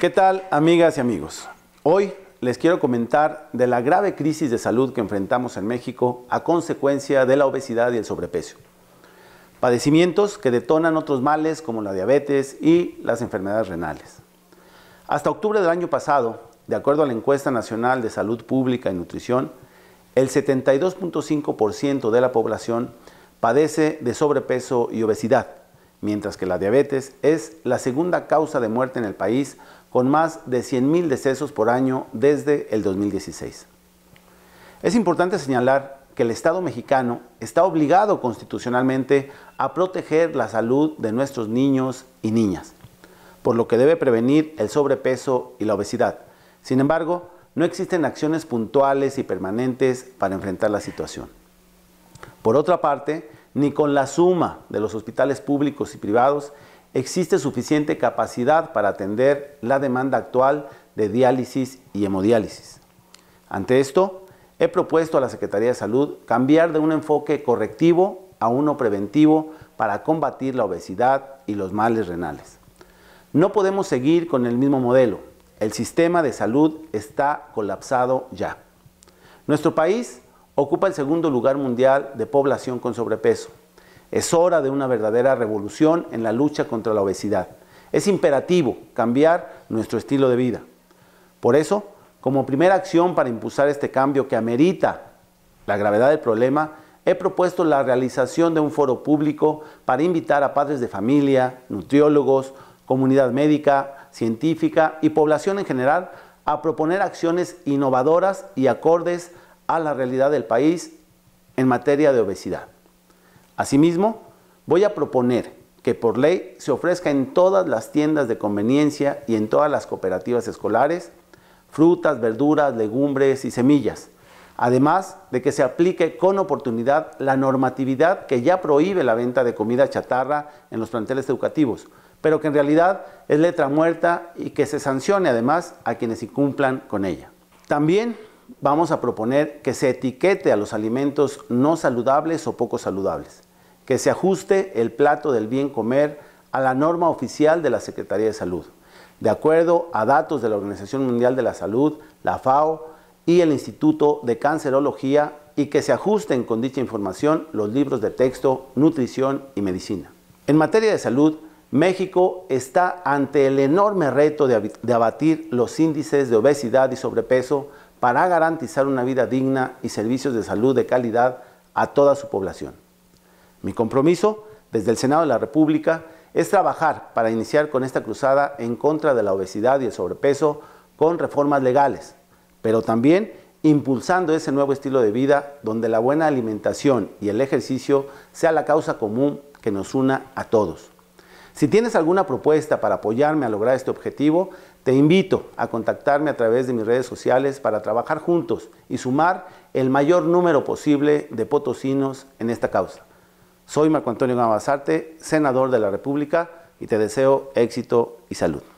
¿Qué tal amigas y amigos? Hoy les quiero comentar de la grave crisis de salud que enfrentamos en México a consecuencia de la obesidad y el sobrepeso. Padecimientos que detonan otros males como la diabetes y las enfermedades renales. Hasta octubre del año pasado, de acuerdo a la encuesta nacional de salud pública y nutrición, el 72.5% de la población padece de sobrepeso y obesidad, mientras que la diabetes es la segunda causa de muerte en el país con más de 100.000 decesos por año desde el 2016. Es importante señalar que el Estado mexicano está obligado constitucionalmente a proteger la salud de nuestros niños y niñas, por lo que debe prevenir el sobrepeso y la obesidad. Sin embargo, no existen acciones puntuales y permanentes para enfrentar la situación. Por otra parte, ni con la suma de los hospitales públicos y privados existe suficiente capacidad para atender la demanda actual de diálisis y hemodiálisis. Ante esto, he propuesto a la Secretaría de Salud cambiar de un enfoque correctivo a uno preventivo para combatir la obesidad y los males renales. No podemos seguir con el mismo modelo. El sistema de salud está colapsado ya. Nuestro país ocupa el segundo lugar mundial de población con sobrepeso es hora de una verdadera revolución en la lucha contra la obesidad. Es imperativo cambiar nuestro estilo de vida. Por eso, como primera acción para impulsar este cambio que amerita la gravedad del problema, he propuesto la realización de un foro público para invitar a padres de familia, nutriólogos, comunidad médica, científica y población en general a proponer acciones innovadoras y acordes a la realidad del país en materia de obesidad. Asimismo, voy a proponer que por ley se ofrezca en todas las tiendas de conveniencia y en todas las cooperativas escolares frutas, verduras, legumbres y semillas, además de que se aplique con oportunidad la normatividad que ya prohíbe la venta de comida chatarra en los planteles educativos, pero que en realidad es letra muerta y que se sancione además a quienes incumplan con ella. También vamos a proponer que se etiquete a los alimentos no saludables o poco saludables, que se ajuste el plato del bien comer a la norma oficial de la Secretaría de Salud, de acuerdo a datos de la Organización Mundial de la Salud, la FAO y el Instituto de Cancerología, y que se ajusten con dicha información los libros de texto, nutrición y medicina. En materia de salud, México está ante el enorme reto de, abatir los índices de obesidad y sobrepeso para garantizar una vida digna y servicios de salud de calidad a toda su población. Mi compromiso desde el Senado de la República es trabajar para iniciar con esta cruzada en contra de la obesidad y el sobrepeso con reformas legales, pero también impulsando ese nuevo estilo de vida donde la buena alimentación y el ejercicio sea la causa común que nos una a todos. Si tienes alguna propuesta para apoyarme a lograr este objetivo, te invito a contactarme a través de mis redes sociales para trabajar juntos y sumar el mayor número posible de potosinos en esta causa. Soy Marco Antonio Gama senador de la República, y te deseo éxito y salud.